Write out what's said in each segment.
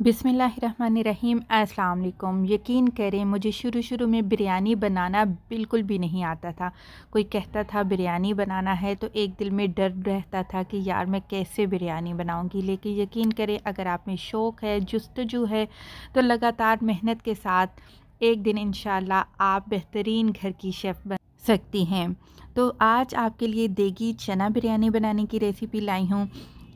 अस्सलाम अल्लाम यकीन करें मुझे शुरू शुरू में बिरयानी बनाना बिल्कुल भी नहीं आता था कोई कहता था बिरयानी बनाना है तो एक दिल में डर रहता था कि यार मैं कैसे बिरयानी बनाऊंगी लेकिन यकीन करें अगर आप में शौक़ है जस्तजू है तो लगातार मेहनत के साथ एक दिन इन आप बेहतरीन घर की शेफ़ बन सकती हैं तो आज आपके लिए देगी चना बिरयानी बनाने की रेसिपी लाई हूँ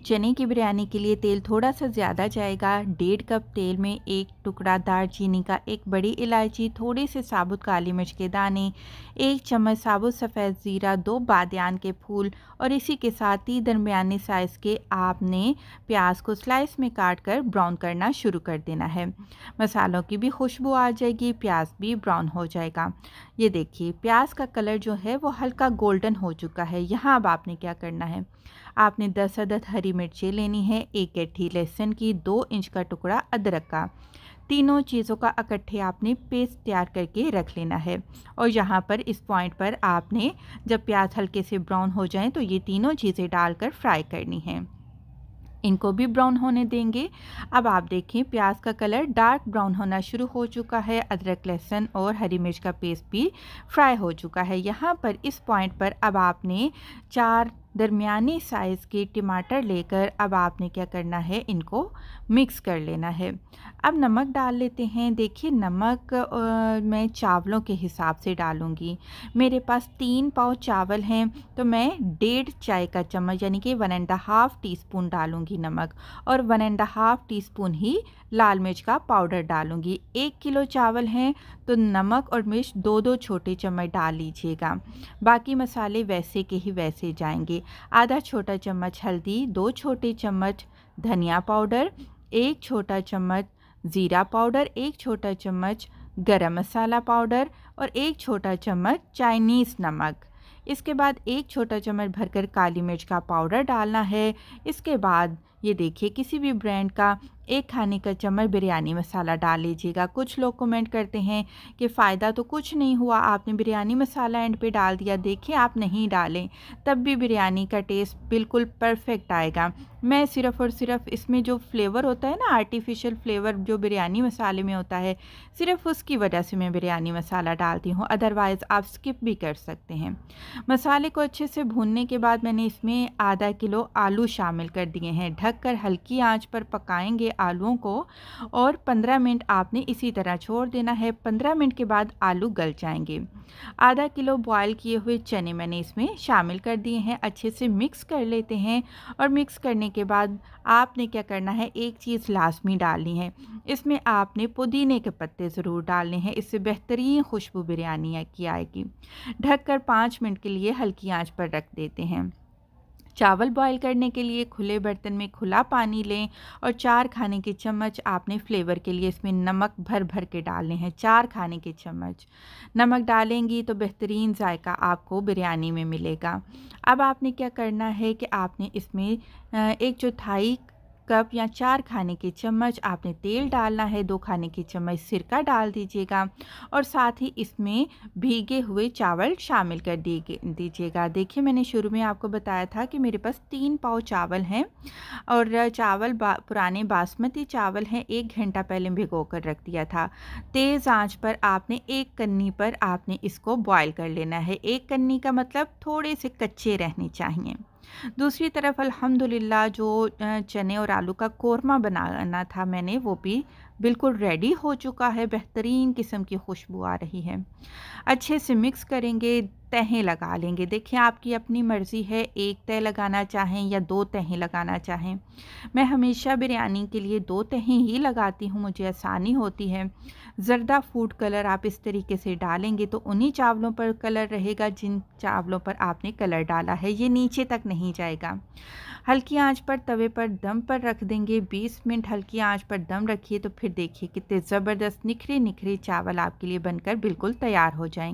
चने की बिरयानी के लिए तेल थोड़ा सा ज़्यादा जाएगा डेढ़ कप तेल में एक टुकड़ा दालचीनी का एक बड़ी इलायची थोड़े से साबुत काली मिर्च के दाने एक चम्मच साबुत सफ़ेद ज़ीरा दो बादयान के फूल और इसी के साथ ही दरमियाने साइज़ के आपने प्याज को स्लाइस में काट कर ब्राउन करना शुरू कर देना है मसालों की भी खुशबू आ जाएगी प्याज भी ब्राउन हो जाएगा ये देखिए प्याज का कलर जो है वो हल्का गोल्डन हो चुका है यहाँ अब आपने क्या करना है आपने दस अदद हरी मिर्चें लेनी है एक एठी लहसुन की दो इंच का टुकड़ा अदरक का तीनों चीज़ों का इकट्ठे आपने पेस्ट तैयार करके रख लेना है और यहाँ पर इस पॉइंट पर आपने जब प्याज हल्के से ब्राउन हो जाए तो ये तीनों चीज़ें डालकर फ्राई करनी है इनको भी ब्राउन होने देंगे अब आप देखें प्याज का कलर डार्क ब्राउन होना शुरू हो चुका है अदरक लहसुन और हरी मिर्च का पेस्ट भी फ्राई हो चुका है यहाँ पर इस पॉइंट पर अब आपने चार दरमिया साइज़ के टमाटर लेकर अब आपने क्या करना है इनको मिक्स कर लेना है अब नमक डाल लेते हैं देखिए नमक आ, मैं चावलों के हिसाब से डालूँगी मेरे पास तीन पाव चावल हैं तो मैं डेढ़ चाय का चम्मच यानी कि one and half teaspoon डालूँगी नमक और one and half teaspoon ही लाल मिर्च का पाउडर डालूँगी एक किलो चावल हैं तो नमक और मिर्च दो दो छोटे चम्मच डाल लीजिएगा बाकी मसाले वैसे के ही वैसे जाएंगे आधा छोटा चम्मच हल्दी दो छोटे चम्मच धनिया पाउडर एक छोटा चम्मच ज़ीरा पाउडर एक छोटा चम्मच गरम मसाला पाउडर और एक छोटा चम्मच चाइनीज़ नमक इसके बाद एक छोटा चम्मच भरकर काली मिर्च का पाउडर डालना है इसके बाद ये देखिए किसी भी ब्रांड का एक खाने का चम्मच बिरयानी मसाला डाल लीजिएगा कुछ लोग कमेंट करते हैं कि फ़ायदा तो कुछ नहीं हुआ आपने बिरयानी मसाला एंड पे डाल दिया देखिए आप नहीं डालें तब भी बिरयानी का टेस्ट बिल्कुल परफेक्ट आएगा मैं सिर्फ़ और सिर्फ इसमें जो फ्लेवर होता है ना आर्टिफिशियल फ्लेवर जो बिरयानी मसाले में होता है सिर्फ उसकी वजह से मैं बिरयानी मसाला डालती हूँ अदरवाइज़ आप स्किप भी कर सकते हैं मसाले को अच्छे से भूनने के बाद मैंने इसमें आधा किलो आलू शामिल कर दिए हैं ढक ढककर हल्की आंच पर पकाएंगे आलूओं को और 15 मिनट आपने इसी तरह छोड़ देना है 15 मिनट के बाद आलू गल जाएंगे आधा किलो बॉयल किए हुए चने मैंने इसमें शामिल कर दिए हैं अच्छे से मिक्स कर लेते हैं और मिक्स करने के बाद आपने क्या करना है एक चीज़ लाजमी डालनी है इसमें आपने पुदीने के पत्ते ज़रूर डालने हैं इससे बेहतरीन खुशबू बिरयानी की आएगी ढककर पाँच मिनट के लिए हल्की आंच पर रख देते हैं चावल बॉईल करने के लिए खुले बर्तन में खुला पानी लें और चार खाने के चम्मच आपने फ्लेवर के लिए इसमें नमक भर भर के डालने हैं चार खाने के चम्मच नमक डालेंगी तो बेहतरीन जायका आपको बिरयानी में मिलेगा अब आपने क्या करना है कि आपने इसमें एक चौथाई कप या चार खाने के चम्मच आपने तेल डालना है दो खाने के चम्मच सिरका डाल दीजिएगा और साथ ही इसमें भीगे हुए चावल शामिल कर दीजिएगा देखिए मैंने शुरू में आपको बताया था कि मेरे पास तीन पाव चावल हैं और चावल बा, पुराने बासमती चावल हैं एक घंटा पहले भिगो कर रख दिया था तेज़ आँच पर आपने एक कन्नी पर आपने इसको बॉयल कर लेना है एक कन्नी का मतलब थोड़े से कच्चे रहने चाहिए दूसरी तरफ अल्हम्दुलिल्लाह जो चने और आलू का कोरमा बनाना था मैंने वो भी बिल्कुल रेडी हो चुका है बेहतरीन किस्म की खुशबू आ रही है अच्छे से मिक्स करेंगे तहें लगा लेंगे देखिए आपकी अपनी मर्ज़ी है एक तय लगाना चाहें या दो तहें लगाना चाहें मैं हमेशा बिरयानी के लिए दो तहें ही लगाती हूँ मुझे आसानी होती है ज़रदा फूड कलर आप इस तरीके से डालेंगे तो उन्हीं चावलों पर कलर रहेगा जिन चावलों पर आपने कलर डाला है ये नीचे तक नहीं जाएगा हल्की आंच पर तवे पर दम पर रख देंगे 20 मिनट हल्की आंच पर दम रखिए तो फिर देखिए कितने ज़बरदस्त निखरे निखरे चावल आपके लिए बनकर बिल्कुल तैयार हो जाएंगे